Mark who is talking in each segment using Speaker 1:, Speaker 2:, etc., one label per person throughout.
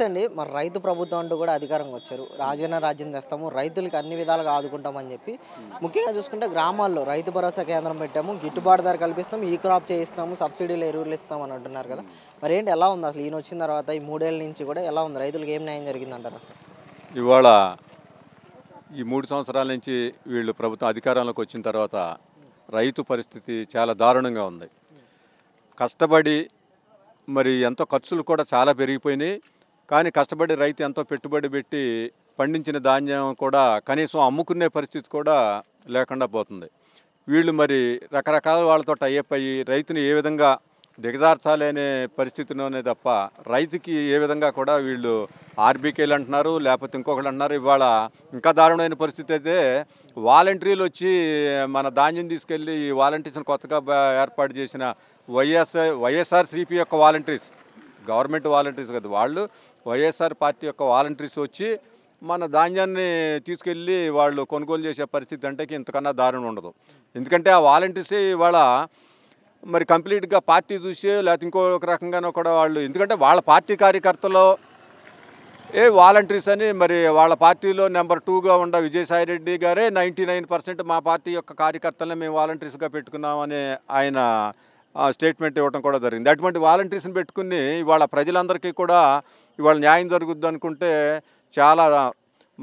Speaker 1: నమస్తే అండి మరి రైతు ప్రభుత్వం అంటూ కూడా అధికారంగా వచ్చారు రాజన్న రాజ్యం తెస్తాము రైతులకు అన్ని విధాలుగా ఆదుకుంటామని చెప్పి ముఖ్యంగా చూసుకుంటే గ్రామాల్లో రైతు భరోసా కేంద్రం పెట్టాము గిట్టుబాటు ధర కల్పిస్తాము ఈ క్రాప్ చేయిస్తాము సబ్సిడీలు ఎరువులు ఇస్తాము అని అంటున్నారు కదా మరి ఏంటి ఎలా ఉంది అసలు ఈయన వచ్చిన తర్వాత ఈ మూడేళ్ళ నుంచి కూడా ఎలా ఉంది రైతులకు ఏం న్యాయం జరిగిందంటారు ఇవాళ ఈ మూడు సంవత్సరాల నుంచి వీళ్ళు ప్రభుత్వం అధికారంలోకి వచ్చిన తర్వాత రైతు పరిస్థితి చాలా దారుణంగా ఉంది కష్టపడి మరి ఎంతో ఖర్చులు కూడా చాలా పెరిగిపోయినాయి కానీ కష్టపడి రైతు ఎంతో పెట్టుబడి పెట్టి పండించిన ధాన్యం కూడా కనీసం అమ్ముకునే పరిస్థితి కూడా లేకుండా పోతుంది వీళ్ళు మరి రకరకాల వాళ్ళతో టైఅప్ రైతుని ఏ విధంగా దిగజార్చాలి అనే పరిస్థితిలోనే తప్ప రైతుకి ఏ విధంగా కూడా వీళ్ళు ఆర్బీకేలు అంటున్నారు లేకపోతే ఇంకొకళ్ళు అంటున్నారు ఇవాళ ఇంకా దారుణమైన పరిస్థితి అయితే వాలంటీర్లు వచ్చి మన ధాన్యం తీసుకెళ్ళి ఈ వాలంటీర్స్ని కొత్తగా ఏర్పాటు చేసిన వైఎస్ఆర్ వైఎస్ఆర్సీపీ యొక్క వాలంటీర్స్ గవర్నమెంట్ వాలంటీర్స్ కదా వాళ్ళు వైఎస్ఆర్ పార్టీ యొక్క వాలంటీర్స్ వచ్చి మన ధాన్యాన్ని తీసుకెళ్ళి వాళ్ళు కొనుగోలు చేసే పరిస్థితి అంటే ఇంతకన్నా దారుణం ఉండదు ఎందుకంటే ఆ వాలంటీర్స్ ఇవాళ మరి కంప్లీట్గా పార్టీ చూసి లేకపోతే ఇంకొక రకంగానో కూడా వాళ్ళు ఎందుకంటే వాళ్ళ పార్టీ కార్యకర్తలు ఏ వాలంటీర్స్ అని మరి వాళ్ళ పార్టీలో నెంబర్ టూగా ఉన్న విజయసాయి రెడ్డి గారే నైంటీ మా పార్టీ యొక్క కార్యకర్తలను మేము వాలంటీర్స్గా పెట్టుకున్నామని ఆయన స్టేట్మెంట్ ఇవ్వడం కూడా జరిగింది అటువంటి వాలంటీర్స్ని పెట్టుకుని ఇవాళ ప్రజలందరికీ కూడా ఇవాళ న్యాయం జరుగుద్ది అనుకుంటే చాలా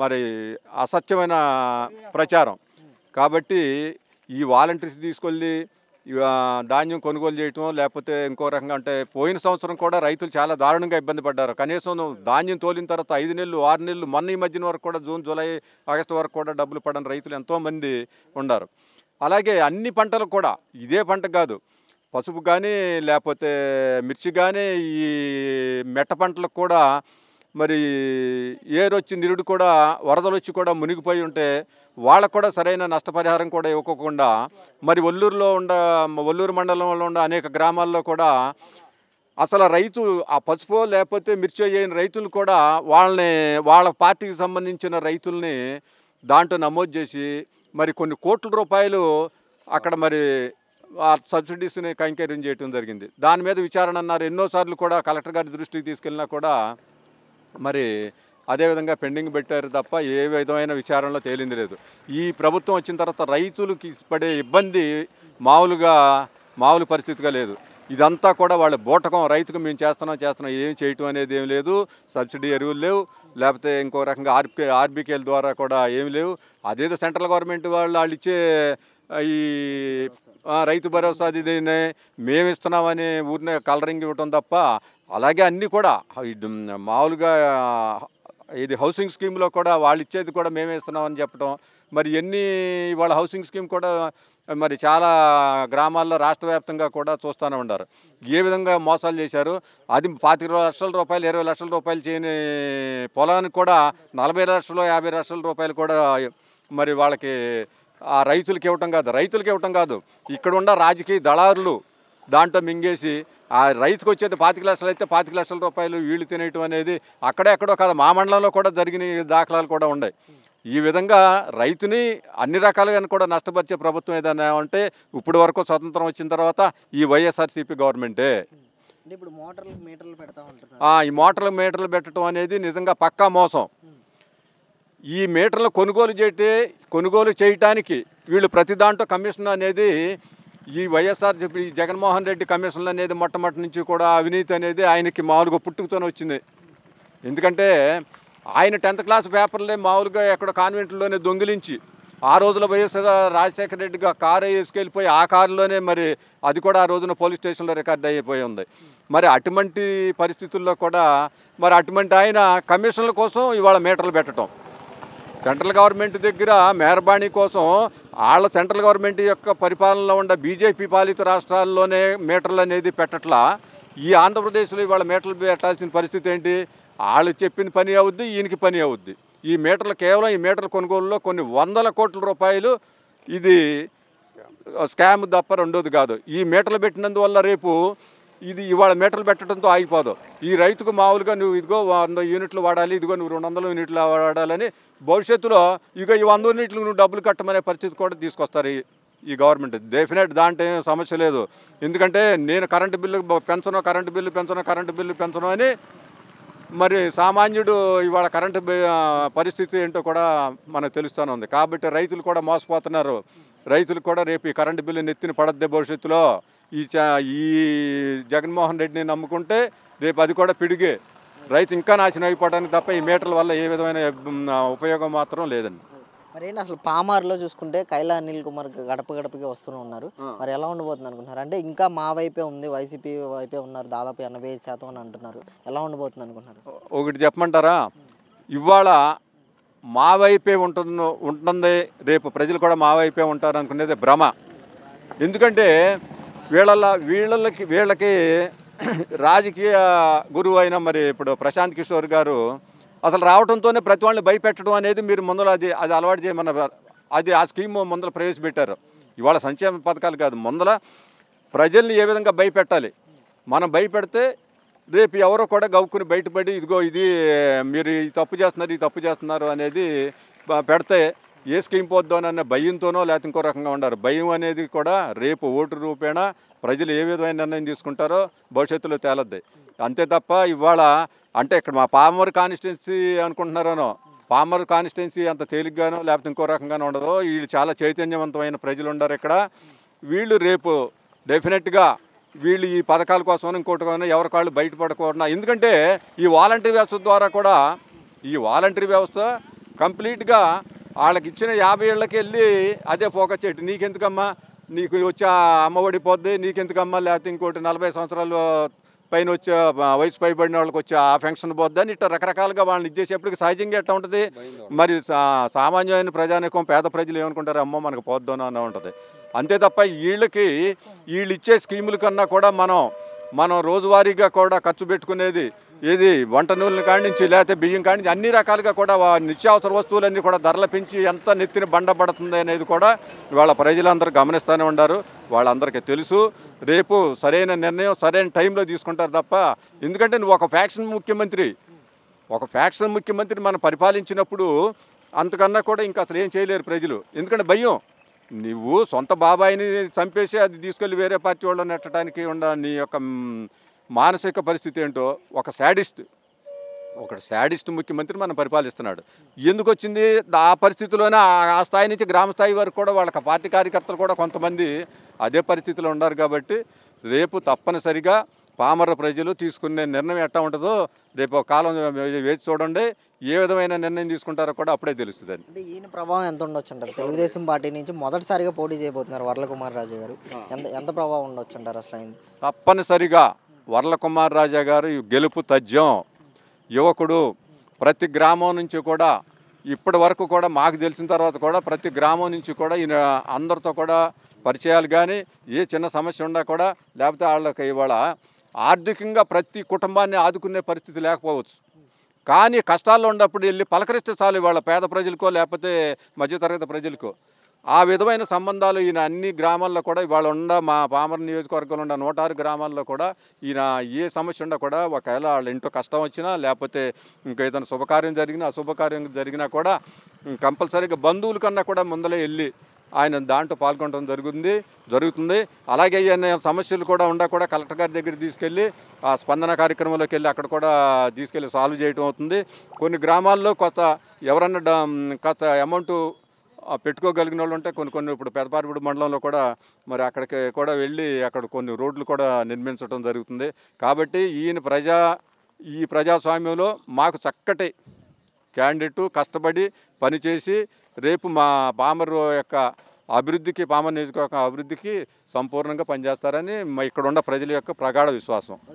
Speaker 1: మరి అసత్యమైన ప్రచారం కాబట్టి ఈ వాలంటీర్స్ తీసుకెళ్ళి ధాన్యం కొనుగోలు చేయటం లేకపోతే ఇంకో రకంగా అంటే పోయిన సంవత్సరం కూడా రైతులు చాలా దారుణంగా ఇబ్బంది పడ్డారు కనీసం ధాన్యం తోలిన తర్వాత ఐదు నెలలు ఆరు నెలలు మొన్న ఈ మధ్యన వరకు కూడా జూన్ జూలై ఆగస్టు వరకు కూడా డబ్బులు పడని రైతులు ఎంతోమంది ఉన్నారు అలాగే అన్ని పంటలు కూడా ఇదే పంట కాదు పసుపు కానీ లేకపోతే మిర్చి కానీ ఈ మెట్ట పంటలకు కూడా మరి ఏరొచ్చి నిరుడు కూడా వరదలు వచ్చి కూడా మునిగిపోయి ఉంటే వాళ్ళకు కూడా సరైన నష్టపరిహారం కూడా ఇవ్వకుండా మరి ఒల్లూరులో ఉండ ఒల్లూరు మండలంలో ఉన్న అనేక గ్రామాల్లో కూడా అసలు రైతు ఆ పసుపు లేకపోతే మిర్చి అయిన రైతులు కూడా వాళ్ళని వాళ్ళ పార్టీకి సంబంధించిన రైతుల్ని దాంట్లో నమోదు చేసి మరి కొన్ని కోట్ల రూపాయలు అక్కడ మరి ఆ సబ్సిడీస్ని కైంకర్యం చేయడం జరిగింది దాని మీద విచారణ అన్నారు ఎన్నోసార్లు కూడా కలెక్టర్ గారి దృష్టికి తీసుకెళ్ళినా కూడా మరి అదేవిధంగా పెండింగ్ పెట్టారు తప్ప ఏ విధమైన విచారణలో తేలింది లేదు ఈ ప్రభుత్వం వచ్చిన తర్వాత రైతులకి పడే ఇబ్బంది మామూలుగా మామూలు పరిస్థితిగా లేదు ఇదంతా కూడా వాళ్ళ బోటకం రైతుకు మేము చేస్తున్నాం చేస్తున్నాం ఏం చేయటం అనేది ఏం లేదు సబ్సిడీ ఎరువులు లేవు లేకపోతే ఇంకో రకంగా ఆర్బీ ఆర్బీకేల ద్వారా కూడా ఏమి లేవు అదేదో సెంట్రల్ గవర్నమెంట్ వాళ్ళు వాళ్ళు ఇచ్చే ఈ రైతు భరోసా దీన్ని మేము ఇస్తున్నామని ఊరినే కలరింగ్ ఇవ్వటం తప్ప అలాగే అన్నీ కూడా మామూలుగా ఇది హౌసింగ్ స్కీమ్లో కూడా వాళ్ళు ఇచ్చేది కూడా మేమే ఇస్తున్నామని చెప్పడం మరి ఎన్ని వాళ్ళ హౌసింగ్ స్కీమ్ కూడా మరి చాలా గ్రామాల్లో రాష్ట్ర వ్యాప్తంగా కూడా చూస్తూనే ఉన్నారు ఏ విధంగా మోసాలు చేశారు అది పాతిక లక్షల రూపాయలు ఇరవై లక్షల రూపాయలు చేయని పొలానికి కూడా నలభై లక్షలు యాభై లక్షల రూపాయలు కూడా మరి వాళ్ళకి ఆ రైతులకి ఇవ్వటం కాదు రైతులకి ఇవ్వటం కాదు ఇక్కడ ఉన్న రాజకీయ దళారులు దాంట్లో మింగేసి ఆ రైతుకు వచ్చేది పాతిక లక్షలు అయితే పాతిక లక్షల రూపాయలు వీళ్ళు తినేయటం అనేది అక్కడెక్కడో కాదు మా మండలంలో కూడా జరిగిన దాఖలాలు కూడా ఉన్నాయి ఈ విధంగా రైతుని అన్ని రకాలుగా కూడా నష్టపరిచే ప్రభుత్వం ఏదైనా అంటే ఇప్పటి వరకు స్వతంత్రం వచ్చిన తర్వాత ఈ వైఎస్ఆర్సీపీ గవర్నమెంటే ఈ మోటార్లు మీటర్లు పెట్టడం అనేది నిజంగా పక్కా మోసం ఈ మీటర్లు కొనుగోలు చేస్తే కొనుగోలు చేయటానికి వీళ్ళు ప్రతి దాంట్లో కమిషన్ అనేది ఈ వైఎస్ఆర్ ఈ జగన్మోహన్ రెడ్డి కమిషన్లు అనేది మొట్టమొదటి నుంచి కూడా అవినీతి అనేది ఆయనకి మామూలుగా పుట్టుకుతూనే వచ్చింది ఎందుకంటే ఆయన టెన్త్ క్లాస్ పేపర్లే మామూలుగా ఎక్కడ కాన్వెంట్లోనే దొంగిలించి ఆ రోజులో వైఎస్ రాజశేఖర రెడ్డిగా కారు వేసుకెళ్ళిపోయి ఆ కారులోనే మరి అది కూడా ఆ రోజున పోలీస్ స్టేషన్లో రికార్డ్ అయిపోయి ఉంది మరి అటువంటి పరిస్థితుల్లో కూడా మరి అటువంటి ఆయన కమిషన్ల కోసం ఇవాళ మీటర్లు పెట్టడం సెంట్రల్ గవర్నమెంట్ దగ్గర మెహర్బాణి కోసం వాళ్ళ సెంట్రల్ గవర్నమెంట్ యొక్క పరిపాలనలో ఉన్న బీజేపీ పాలిత రాష్ట్రాల్లోనే మీటర్లు అనేది పెట్టట్లా ఈ ఆంధ్రప్రదేశ్లో ఇవాళ మీటర్లు పెట్టాల్సిన పరిస్థితి ఏంటి వాళ్ళు చెప్పిన పని అవుద్ది ఈయనకి పని అవుద్ది ఈ మీటర్లు కేవలం ఈ మీటర్ల కొనుగోలులో కొన్ని వందల కోట్ల రూపాయలు ఇది స్కామ్ తప్ప రెండోది కాదు ఈ మీటర్లు పెట్టినందువల్ల రేపు ఇది ఇవాళ మీటర్లు పెట్టడంతో ఆగిపోదు ఈ రైతుకు మామూలుగా నువ్వు ఇదిగో వంద యూనిట్లు వాడాలి ఇదిగో నువ్వు రెండు వందల యూనిట్లు వాడాలని భవిష్యత్తులో ఇక ఈ వంద యూనిట్లు నువ్వు డబ్బులు కట్టమనే పరిస్థితి కూడా తీసుకొస్తారు ఈ గవర్నమెంట్ డెఫినెట్ దాంట్లో ఏం సమస్య లేదు ఎందుకంటే నేను కరెంటు బిల్లు పెంచను కరెంటు బిల్లు పెంచను కరెంటు బిల్లు పెంచను అని మరి సామాన్యుడు ఇవాళ కరెంటు పరిస్థితి ఏంటో కూడా మనకు తెలుస్తూనే ఉంది కాబట్టి రైతులు కూడా మోసపోతున్నారు రైతులు కూడా రేపు ఈ కరెంటు బిల్లు నెత్తిన పడద్దే భవిష్యత్తులో ఈ ఈ జగన్మోహన్ రెడ్డిని నమ్ముకుంటే రేపు అది కూడా పిడిగే రైతు ఇంకా నాశనం అయిపోవడానికి తప్ప ఈ మీటర్ల వల్ల ఏ విధమైన ఉపయోగం మాత్రం లేదండి మరి ఏంటి అసలు పామార్లో చూసుకుంటే కైలా అనిల్ కుమార్ గడప గడపకి వస్తూనే ఉన్నారు మరి ఎలా ఉండబోతుంది అనుకుంటున్నారు అంటే ఇంకా మా వైపే ఉంది వైసీపీ వైపే ఉన్నారు దాదాపు ఎనభై శాతం అని అంటున్నారు ఎలా ఉండబోతుంది అనుకుంటున్నారు ఒకటి చెప్పమంటారా ఇవాళ మా వైపే ఉంటుంది ఉంటుంది రేపు ప్రజలు కూడా మా వైపే ఉంటారు అనుకునేది భ్రమ ఎందుకంటే వీళ్ళ వీళ్ళకి వీళ్ళకి రాజకీయ గురువు అయిన మరి ఇప్పుడు ప్రశాంత్ కిషోర్ గారు అసలు రావడంతోనే ప్రతి వాళ్ళని భయపెట్టడం అనేది మీరు ముందర అది అది అలవాటు చేయమన్న అది ఆ స్కీమ్ ముందర ప్రవేశపెట్టారు ఇవాళ సంక్షేమ పథకాలు కాదు ముందర ప్రజల్ని ఏ విధంగా భయపెట్టాలి మనం భయపెడితే రేపు ఎవరో కూడా గవ్వుకుని బయటపడి ఇదిగో ఇది మీరు ఈ తప్పు చేస్తున్నారు ఈ తప్పు చేస్తున్నారు అనేది పెడితే ఏ స్కీమ్ పోద్దోనన్న భయంతోనో లేకపోతే ఇంకో రకంగా ఉండరు భయం అనేది కూడా రేపు ఓటు రూపేణ ప్రజలు ఏ విధమైన నిర్ణయం తీసుకుంటారో భవిష్యత్తులో తేలద్ది అంతే తప్ప ఇవాళ అంటే ఇక్కడ మా పామర్ కాన్స్టిట్యున్సీ అనుకుంటున్నారనో పామర్ కాన్స్టిట్యున్సీ అంత తేలిగ్గానో లేకపోతే ఇంకో రకంగానో ఉండదు వీళ్ళు చాలా చైతన్యవంతమైన ప్రజలు ఉండరు ఇక్కడ వీళ్ళు రేపు డెఫినెట్గా వీళ్ళు ఈ పథకాల కోసం ఇంకోటి కానీ ఎవరి కాళ్ళు బయటపడకుండా ఎందుకంటే ఈ వాలంటరీ వ్యవస్థ ద్వారా కూడా ఈ వాలంటరీ వ్యవస్థ కంప్లీట్గా వాళ్ళకి ఇచ్చిన యాభై ఏళ్ళకి వెళ్ళి అదే పోక చెట్టు నీకెందుకమ్మా నీకు వచ్చే అమ్మఒడి పోద్ది నీకెందుకమ్మా లేకపోతే ఇంకోటి నలభై సంవత్సరాలు పైన వచ్చే వయసు పైబడిన వాళ్ళకి వచ్చే ఆ ఫంక్షన్ అని ఇట్లా రకరకాలుగా వాళ్ళని ఇచ్చేసేప్పటికి సహజంగా ఎట్లా ఉంటుంది మరి సామాన్యమైన ప్రజానికం పేద ప్రజలు ఏమనుకుంటారు అమ్మో మనకు పోద్దు అని ఉంటుంది అంతే తప్ప వీళ్ళకి వీళ్ళు ఇచ్చే స్కీముల కన్నా కూడా మనం మనం రోజువారీగా కూడా ఖర్చు పెట్టుకునేది ఇది వంట నూనెలు కానించి లేకపోతే బియ్యం కానించి అన్ని రకాలుగా కూడా నిత్యావసర వస్తువులన్నీ కూడా ధరల పెంచి ఎంత నెత్తిన బండబడుతుంది అనేది కూడా వాళ్ళ ప్రజలందరూ గమనిస్తూనే ఉన్నారు వాళ్ళందరికీ తెలుసు రేపు సరైన నిర్ణయం సరైన టైంలో తీసుకుంటారు తప్ప ఎందుకంటే నువ్వు ఒక ఫ్యాక్షన్ ముఖ్యమంత్రి ఒక ఫ్యాక్షన్ ముఖ్యమంత్రిని మనం పరిపాలించినప్పుడు అంతకన్నా కూడా ఇంకా అసలు ఏం చేయలేరు ప్రజలు ఎందుకంటే భయం నువ్వు సొంత బాబాయిని చంపేసి అది తీసుకెళ్ళి వేరే పార్టీ వాళ్ళని నెట్టడానికి ఉన్న నీ యొక్క మానసిక పరిస్థితి ఏంటో ఒక శాడిస్ట్ ఒక శాడిస్ట్ ముఖ్యమంత్రి మనం పరిపాలిస్తున్నాడు ఎందుకు వచ్చింది ఆ పరిస్థితిలోనే ఆ స్థాయి నుంచి గ్రామ స్థాయి వరకు కూడా వాళ్ళకి పార్టీ కార్యకర్తలు కూడా కొంతమంది అదే పరిస్థితిలో ఉన్నారు కాబట్టి రేపు తప్పనిసరిగా పామర ప్రజలు తీసుకునే నిర్ణయం ఎట్లా ఉంటుందో రేపు కాలం వేచి చూడండి ఏ విధమైన నిర్ణయం తీసుకుంటారో కూడా అప్పుడే తెలుస్తుంది అంటే ఈయన ప్రభావం ఎంత ఉండొచ్చు అంటారు తెలుగుదేశం పార్టీ నుంచి మొదటిసారిగా పోటీ చేయబోతున్నారు వరల కుమార్ రాజా గారు ఎంత ఎంత ప్రభావం ఉండొచ్చు అంటారు అసలు ఆయన తప్పనిసరిగా వరల కుమార్ రాజా గారు గెలుపు తథ్యం యువకుడు ప్రతి గ్రామం నుంచి కూడా ఇప్పటి వరకు కూడా మాకు తెలిసిన తర్వాత కూడా ప్రతి గ్రామం నుంచి కూడా ఈయన అందరితో కూడా పరిచయాలు కానీ ఏ చిన్న సమస్య ఉన్నా కూడా లేకపోతే వాళ్ళకి ఇవాళ ఆర్థికంగా ప్రతి కుటుంబాన్ని ఆదుకునే పరిస్థితి లేకపోవచ్చు కానీ కష్టాల్లో ఉన్నప్పుడు వెళ్ళి పలకరిస్తే చాలు వాళ్ళ పేద ప్రజలకో లేకపోతే మధ్యతరగతి ప్రజలకో ఆ విధమైన సంబంధాలు ఈయన అన్ని గ్రామాల్లో కూడా ఇవాళ ఉండ మా పామర నియోజకవర్గంలో ఉన్న నూట ఆరు గ్రామాల్లో కూడా ఈయన ఏ సమస్య ఉండ కూడా ఒకవేళ వాళ్ళ ఇంట్లో కష్టం వచ్చినా లేకపోతే ఇంకా ఏదైనా శుభకార్యం జరిగినా అశుభకార్యం జరిగినా కూడా కంపల్సరీగా బంధువుల కన్నా కూడా ముందలే వెళ్ళి ఆయన దాంట్లో పాల్గొనడం జరుగుతుంది జరుగుతుంది అలాగే ఈయన సమస్యలు కూడా ఉండా కూడా కలెక్టర్ గారి దగ్గర తీసుకెళ్ళి ఆ స్పందన కార్యక్రమంలోకి వెళ్ళి అక్కడ కూడా తీసుకెళ్ళి సాల్వ్ చేయడం అవుతుంది కొన్ని గ్రామాల్లో కొత్త ఎవరన్నా కొత్త అమౌంట్ పెట్టుకోగలిగిన వాళ్ళు ఉంటే కొన్ని కొన్ని ఇప్పుడు పెదపారిపూడి మండలంలో కూడా మరి అక్కడికి కూడా వెళ్ళి అక్కడ కొన్ని రోడ్లు కూడా నిర్మించడం జరుగుతుంది కాబట్టి ఈయన ప్రజా ఈ ప్రజాస్వామ్యంలో మాకు చక్కటి క్యాండిడేటు కష్టపడి పనిచేసి రేపు మా పామర్ యొక్క అభివృద్ధికి పామర్ నియోజకవర్గం అభివృద్ధికి సంపూర్ణంగా పనిచేస్తారని ఇక్కడ ఉన్న ప్రజల యొక్క ప్రగాఢ విశ్వాసం